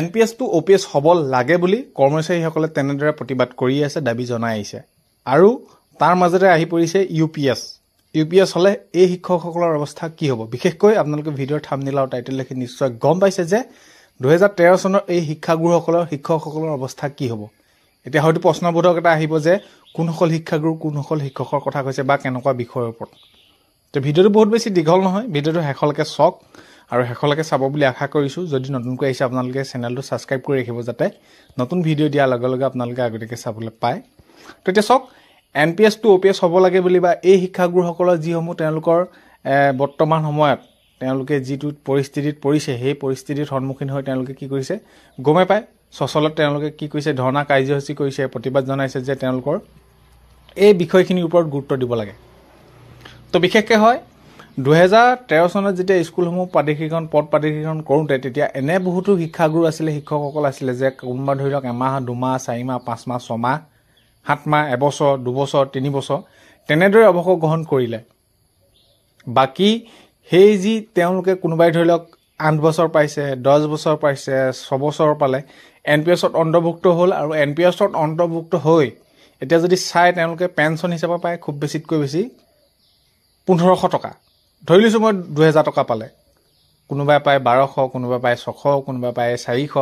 N P এছটো O' P S হ'ব লাগে বুলি কৰ্মচাৰীসকলে তেনেদৰে প্ৰতিবাদ কৰি আছে দাবী জনাই আহিছে আৰু তাৰ মাজতে আহি পৰিছে U P S U P S হ'লে এই শিক্ষকসকলৰ অৱস্থা কি হ'ব বিশেষকৈ আপোনালোকে ভিডিঅ'ৰ থামনিলা আৰু টাইটেল লিখি নিশ্চয় গম পাইছে যে দুহেজাৰ তেৰ চনৰ এই শিক্ষাগুৰুসকলৰ শিক্ষকসকলৰ অৱস্থা কি হ'ব এতিয়া হয়তো প্ৰশ্নবোধক এটা আহিব যে কোনসকল শিক্ষাগুৰু কোনসকল শিক্ষকৰ কথা কৈছে বা কেনেকুৱা বিষয়ৰ ওপৰত এতিয়া ভিডিঅ'টো বহুত বেছি দীঘল নহয় ভিডিঅ'টো শেষলৈকে চাওক আৰু শেষলৈকে চাব বুলি আশা কৰিছোঁ যদি নতুনকৈ আহিছে আপোনালোকে চেনেলটো ছাবস্ক্ৰাইব কৰি ৰাখিব যাতে নতুন ভিডিঅ' দিয়াৰ লগে লগে আপোনালোকে আগতীয়াকৈ চাবলৈ পায় তো এতিয়া চাওক N P S to O' P S হ'ব লাগে বুলি বা এই শিক্ষাগুৰুসকলৰ যিসমূহ তেওঁলোকৰ বৰ্তমান সময়ত তেওঁলোকে যিটো পৰিস্থিতিত পৰিছে সেই পৰিস্থিতিত সন্মুখীন হৈ তেওঁলোকে কি কৰিছে গমে পায় চচলত তেওঁলোকে কি কৰিছে ধৰ্ণা কাৰ্যসূচী কৰিছে প্ৰতিবাদ জনাইছে যে তেওঁলোকৰ এই বিষয়খিনিৰ ওপৰত গুৰুত্ব দিব লাগে তো বিশেষকৈ হয় দুহেজাৰ তেৰ চনত যেতিয়া স্কুলসমূহ প্ৰাদেশিকৰণ পদ প্ৰাদেশিকৰণ কৰোঁতে তেতিয়া এনে বহুতো শিক্ষাগুৰু আছিলে শিক্ষকসকল আছিলে যে কোনোবা ধৰি লওক এমাহ দুমাহ চাৰিমাহ পাঁচ মাহ ছমাহ সাত মাহ এবছৰ দুবছৰ তিনিবছৰ তেনেদৰে অৱসৰ গ্ৰহণ কৰিলে বাকী সেই যি তেওঁলোকে কোনোবাই ধৰি লওক আঠ বছৰ পাইছে দহ বছৰ পাইছে ছবছৰ পালে এন পি এছত অন্তৰ্ভুক্ত হ'ল আৰু এন পি এছত অন্তৰ্ভুক্ত হৈ এতিয়া যদি চাই তেওঁলোকে পেঞ্চন হিচাপে পায় খুব বেছিতকৈ বেছি পোন্ধৰশ টকা ধৰি লৈছোঁ মই দুহেজাৰ টকা পালে কোনোবাই পায় বাৰশ কোনোবাই পায় ছশ কোনোবাই পায় চাৰিশ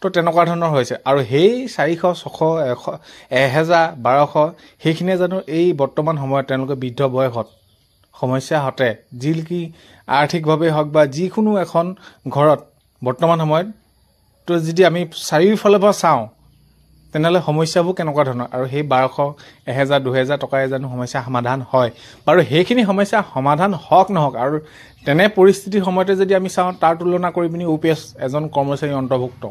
তো তেনেকুৱা ধৰণৰ হৈছে আৰু সেই চাৰিশ ছশ এশ এহেজাৰ বাৰশ সেইখিনিয়ে জানো এই বৰ্তমান সময়ত তেওঁলোকে বৃদ্ধ বয়সত সমস্যা হতে যি নেকি আৰ্থিকভাৱেই হওক বা যিকোনো এখন ঘৰত বৰ্তমান সময়ত তো যদি আমি চাৰিওফালৰ পৰা চাওঁ তেনেহ'লে সমস্যাবোৰ কেনেকুৱা ধৰণৰ আৰু সেই বাৰশ এহেজাৰ দুহেজাৰ টকা এজানো সমস্যা সমাধান হয় বাৰু সেইখিনি সমস্যা সমাধান হওক নহওক আৰু তেনে পৰিস্থিতিৰ সময়তে যদি আমি চাওঁ তাৰ তুলনা কৰি পিনি অ' পি এছ এজন কৰ্মচাৰী অন্তৰ্ভুক্ত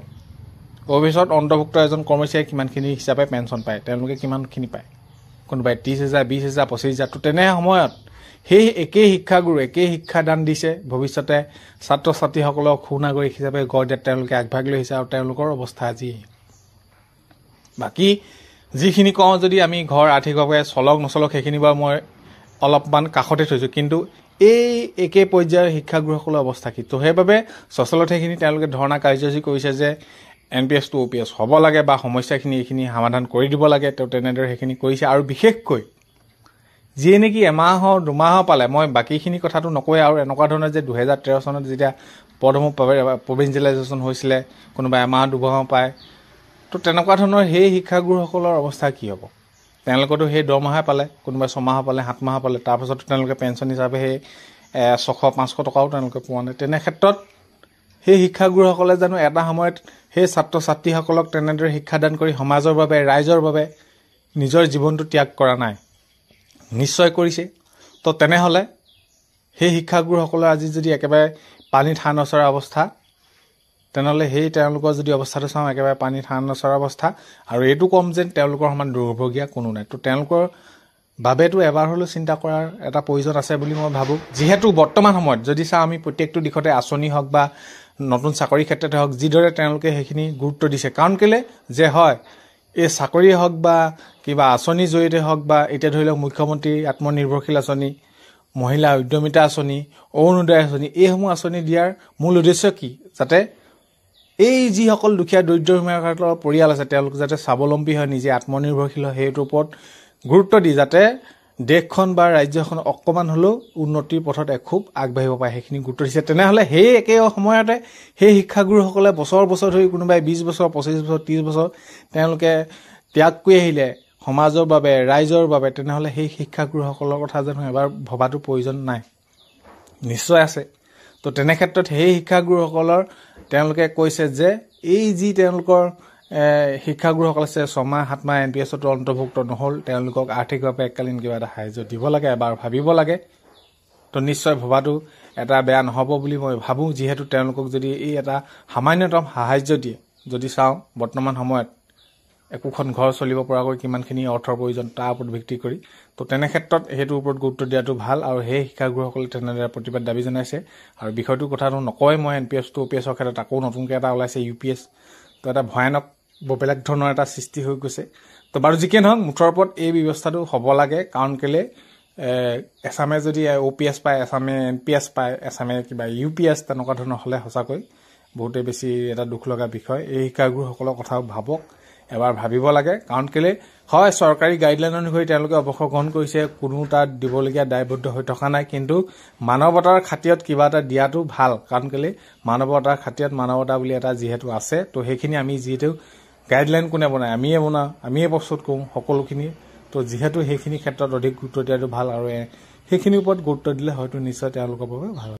অ' পি এছত অন্তৰ্ভুক্ত এজন কৰ্মচাৰীয়ে কিমানখিনি হিচাপে পেঞ্চন পায় তেওঁলোকে কিমানখিনি পায় কোনোবাই ত্ৰিছ হেজাৰ বিছ হেজাৰ পঁচিছ হেজাৰ তো তেনে সময়ত সেই একেই শিক্ষাগুৰু একেই শিক্ষাদান দিছে ভৱিষ্যতে ছাত্ৰ ছাত্ৰীসকলক সুনাগৰিক হিচাপে গঢ় দিয়াত তেওঁলোকে আগভাগ লৈ আহিছে আৰু তেওঁলোকৰ অৱস্থা আজি বাকী যিখিনি কওঁ যদি আমি ঘৰ আৰ্থিকভাৱে চলক নচলক সেইখিনি বাৰু মই অলপমান কাষতে থৈছোঁ কিন্তু এই একে পৰ্যায়ৰ শিক্ষাগুৰুসকলৰ অৱস্থা কি ত' সেইবাবে চচলত সেইখিনি তেওঁলোকে ধৰ্ণা কাৰ্যসূচী কৰিছে যে N P S to O' P S হ'ব লাগে বা সমস্যাখিনি এইখিনি সমাধান কৰি দিব লাগে তেওঁ তেনেদৰে সেইখিনি কৰিছে আৰু বিশেষকৈ যিয়ে নেকি এমাহৰ দুমাহৰ পালে মই বাকীখিনি কথাটো নকওঁৱে আৰু এনেকুৱা ধৰণৰ যে দুহেজাৰ তেৰ চনত যেতিয়া পদসমূহ প্ৰভিঞ্চিয়েলাইজেশ্যন হৈছিলে কোনোবা এমাহ দুমাহৰ পায় তো তেনেকুৱা ধৰণৰ সেই শিক্ষাগুৰুসকলৰ অৱস্থা কি হ'ব তেওঁলোকেতো সেই দহমাহে পালে কোনোবাই ছমাহ পালে সাত মাহ পালে তাৰপাছতো তেওঁলোকে পেঞ্চন হিচাপে সেই ছশ পাঁচশ টকাও তেওঁলোকে পোৱা নাই তেনেক্ষেত্ৰত সেই শিক্ষাগুৰুসকলে জানো এটা সময়ত সেই ছাত্ৰ ছাত্ৰীসকলক তেনেদৰে শিক্ষাদান কৰি সমাজৰ বাবে ৰাইজৰ বাবে নিজৰ জীৱনটো ত্যাগ কৰা নাই নিশ্চয় কৰিছে তো তেনেহ'লে সেই শিক্ষাগুৰুসকলৰ আজি যদি একেবাৰে পানী থান অচৰা অৱস্থা তেনেহ'লে সেই তেওঁলোকৰ যদি অৱস্থাটো চাওঁ একেবাৰে পানী ঠান নচৰা অৱস্থা আৰু এইটো ক'ম যেন তেওঁলোকৰ সমান দুৰ্ভগীয়া কোনো নাই তো তেওঁলোকৰ বাবেতো এবাৰ হ'লেও চিন্তা কৰাৰ এটা প্ৰয়োজন আছে বুলি মই ভাবোঁ যিহেতু বৰ্তমান সময়ত যদি চাওঁ আমি প্ৰত্যেকটো দিশতে আঁচনি হওক বা নতুন চাকৰিৰ ক্ষেত্ৰতে হওক যিদৰে তেওঁলোকে সেইখিনি গুৰুত্ব দিছে কাৰণ কেলৈ যে হয় এই চাকৰিয়ে হওক বা কিবা আঁচনিৰ জৰিয়তে হওক বা এতিয়া ধৰি লওক মুখ্যমন্ত্ৰী আত্মনিৰ্ভৰশীল আঁচনি মহিলা উদ্যমিতা আঁচনি অৰুণোদয় আঁচনি এইসমূহ আঁচনি দিয়াৰ মূল উদ্দেশ্য কি যাতে এই যিসকল দুখীয়া দৰিদ্ৰ সীমাৰ পৰিয়াল আছে তেওঁলোক যাতে স্বাৱলম্বী হয় নিজে আত্মনিৰ্ভৰশীল হয় সেইটোৰ ওপৰত গুৰুত্ব দি যাতে দেশখন বা ৰাজ্যখন অকণমান হ'লেও উন্নতিৰ পথত খুব আগবাঢ়িব পাৰে সেইখিনি গুৰুত্ব দিছে তেনেহ'লে সেই একে সময়তে সেই শিক্ষাগুৰুসকলে বছৰ বছৰ ধৰি কোনোবাই বিছ বছৰ পঁচিছ বছৰ ত্ৰিছ বছৰ তেওঁলোকে ত্যাগ কৰি আহিলে সমাজৰ বাবে ৰাইজৰ বাবে তেনেহ'লে সেই শিক্ষাগুৰুসকলৰ কথা জানো এবাৰ ভবাটো প্ৰয়োজন নাই নিশ্চয় আছে ত' তেনে ক্ষেত্ৰত সেই শিক্ষাগুৰুসকলৰ তেওঁলোকে কৈছে যে এই যি তেওঁলোকৰ শিক্ষাগুৰুসকল আছে ছমাহ সাতমাহ এন পি এছতো অন্তৰ্ভুক্ত নহ'ল তেওঁলোকক আৰ্থিকভাৱে এককালীন কিবা এটা সাহাৰ্য দিব লাগে এবাৰ ভাবিব লাগে তো নিশ্চয় ভবাটো এটা বেয়া নহ'ব বুলি মই ভাবোঁ যিহেতু তেওঁলোকক যদি এই এটা সামান্যতম সাহাৰ্য দিয়ে যদি চাওঁ বৰ্তমান সময়ত একোখন ঘৰ চলিব পৰাকৈ কিমানখিনি অৰ্থৰ প্ৰয়োজন তাৰ ওপৰত ভিত্তি কৰি তো তেনে ক্ষেত্ৰত সেইটোৰ ওপৰত গুৰুত্ব দিয়াটো ভাল আৰু সেই শিক্ষাগুৰুসকলে তেনেদৰে প্ৰতিবাদ দাবী জনাইছে আৰু বিষয়টোৰ কথাটো নকয় মই N P to O' P এছৰ ক্ষেত্ৰত আকৌ নতুনকৈ এটা ওলাইছে ইউ পি এছ তো এটা ভয়ানক বেলেগ ধৰণৰ এটা সৃষ্টি হৈ গৈছে তো বাৰু যিকে নহওক মুঠৰ ওপৰত এই ব্যৱস্থাটো হ'ব লাগে কাৰণ কেলৈ এছামে যদি অ' পি এছ পায় এছামে এন পি এছ পায় এছামে কিবা ইউ পি এছ তেনেকুৱা ধৰণৰ হ'লে সঁচাকৈ বহুতেই বেছি এটা দুখ লগা বিষয় এই শিক্ষাগুৰুসকলৰ কথা ভাবক এবাৰ ভাবিব লাগে কাৰণ কেলৈ হয় চৰকাৰী গাইডলাইন অনুসৰি তেওঁলোকে অৱসৰ গ্ৰহণ কৰিছে কোনো তাত দিবলগীয়া দায়বদ্ধ হৈ থকা নাই কিন্তু মানৱতাৰ খাতিৰত কিবা এটা দিয়াটো ভাল কাৰণ কেলৈ মানৱতাৰ খাতিৰত মানৱতা বুলি এটা যিহেতু আছে ত' সেইখিনি আমি যিহেতু গাইডলাইন কোনে বনায় আমিয়ে বনাওঁ আমিয়ে প্ৰস্তুত কৰোঁ সকলোখিনি তো যিহেতু সেইখিনি ক্ষেত্ৰত অধিক গুৰুত্ব দিয়াটো ভাল আৰু সেইখিনিৰ ওপৰত গুৰুত্ব দিলে হয়তো নিশ্চয় তেওঁলোকৰ বাবে ভাল